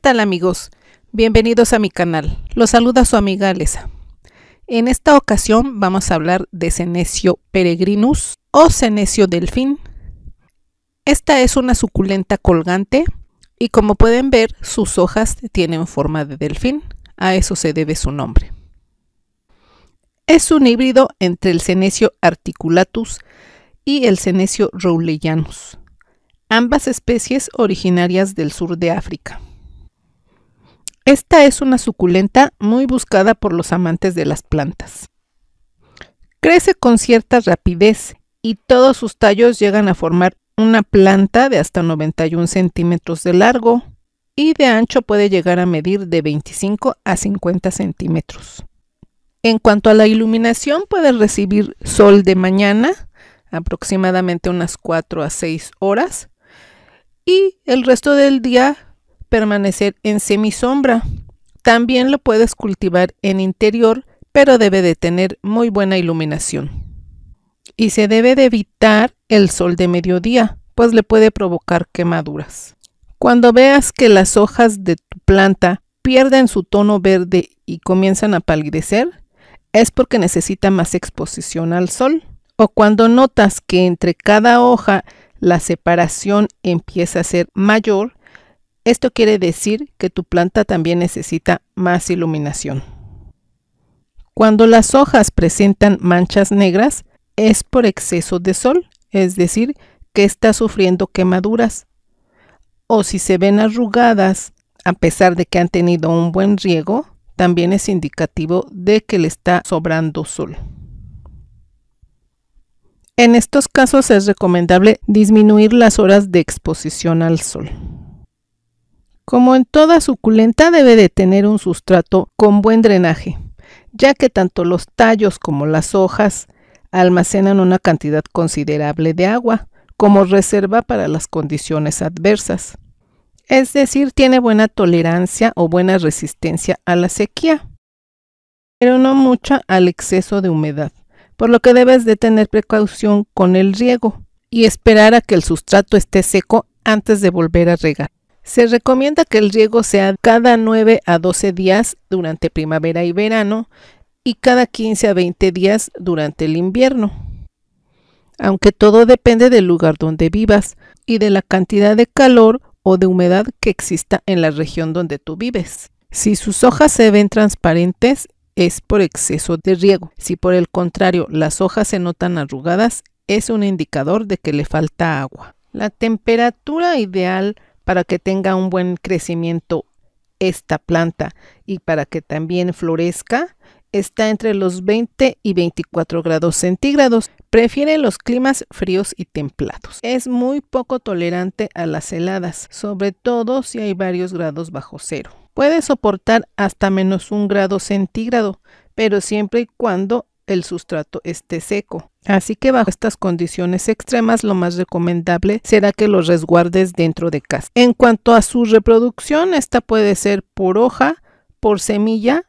tal amigos? Bienvenidos a mi canal. Los saluda su amiga Alesa. En esta ocasión vamos a hablar de Senecio peregrinus o Senecio delfín. Esta es una suculenta colgante y como pueden ver sus hojas tienen forma de delfín. A eso se debe su nombre. Es un híbrido entre el Senecio articulatus y el Senecio Rouleianus, ambas especies originarias del sur de África. Esta es una suculenta muy buscada por los amantes de las plantas. Crece con cierta rapidez y todos sus tallos llegan a formar una planta de hasta 91 centímetros de largo y de ancho puede llegar a medir de 25 a 50 centímetros. En cuanto a la iluminación, puede recibir sol de mañana, aproximadamente unas 4 a 6 horas, y el resto del día permanecer en semisombra. También lo puedes cultivar en interior, pero debe de tener muy buena iluminación. Y se debe de evitar el sol de mediodía, pues le puede provocar quemaduras. Cuando veas que las hojas de tu planta pierden su tono verde y comienzan a palidecer, es porque necesita más exposición al sol. O cuando notas que entre cada hoja la separación empieza a ser mayor, esto quiere decir que tu planta también necesita más iluminación. Cuando las hojas presentan manchas negras es por exceso de sol, es decir, que está sufriendo quemaduras. O si se ven arrugadas, a pesar de que han tenido un buen riego, también es indicativo de que le está sobrando sol. En estos casos es recomendable disminuir las horas de exposición al sol. Como en toda suculenta debe de tener un sustrato con buen drenaje, ya que tanto los tallos como las hojas almacenan una cantidad considerable de agua como reserva para las condiciones adversas. Es decir, tiene buena tolerancia o buena resistencia a la sequía, pero no mucha al exceso de humedad, por lo que debes de tener precaución con el riego y esperar a que el sustrato esté seco antes de volver a regar. Se recomienda que el riego sea cada 9 a 12 días durante primavera y verano y cada 15 a 20 días durante el invierno. Aunque todo depende del lugar donde vivas y de la cantidad de calor o de humedad que exista en la región donde tú vives. Si sus hojas se ven transparentes es por exceso de riego. Si por el contrario las hojas se notan arrugadas es un indicador de que le falta agua. La temperatura ideal para que tenga un buen crecimiento esta planta y para que también florezca está entre los 20 y 24 grados centígrados. Prefiere los climas fríos y templados. Es muy poco tolerante a las heladas, sobre todo si hay varios grados bajo cero. Puede soportar hasta menos un grado centígrado, pero siempre y cuando el sustrato esté seco. Así que bajo estas condiciones extremas lo más recomendable será que los resguardes dentro de casa. En cuanto a su reproducción, esta puede ser por hoja, por semilla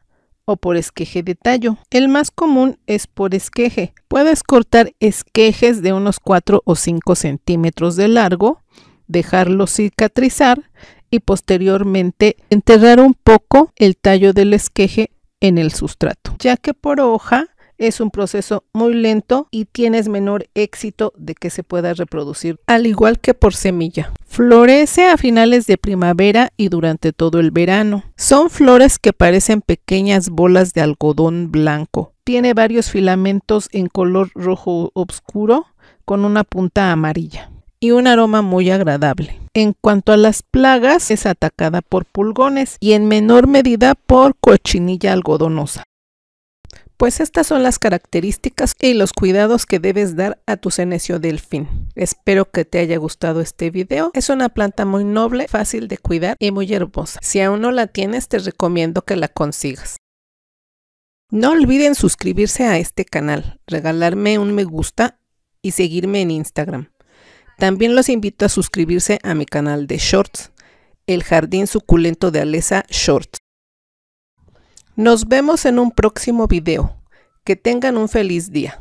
o por esqueje de tallo. El más común es por esqueje. Puedes cortar esquejes de unos 4 o 5 centímetros de largo, dejarlo cicatrizar y posteriormente enterrar un poco el tallo del esqueje en el sustrato, ya que por hoja es un proceso muy lento y tienes menor éxito de que se pueda reproducir, al igual que por semilla. Florece a finales de primavera y durante todo el verano. Son flores que parecen pequeñas bolas de algodón blanco. Tiene varios filamentos en color rojo oscuro con una punta amarilla y un aroma muy agradable. En cuanto a las plagas, es atacada por pulgones y en menor medida por cochinilla algodonosa. Pues estas son las características y los cuidados que debes dar a tu cenecio delfín. Espero que te haya gustado este video. Es una planta muy noble, fácil de cuidar y muy hermosa. Si aún no la tienes, te recomiendo que la consigas. No olviden suscribirse a este canal, regalarme un me gusta y seguirme en Instagram. También los invito a suscribirse a mi canal de Shorts, El Jardín Suculento de Alesa Shorts. Nos vemos en un próximo video. Que tengan un feliz día.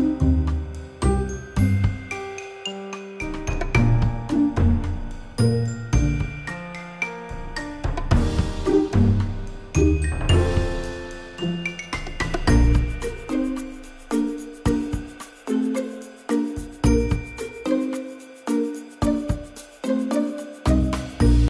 you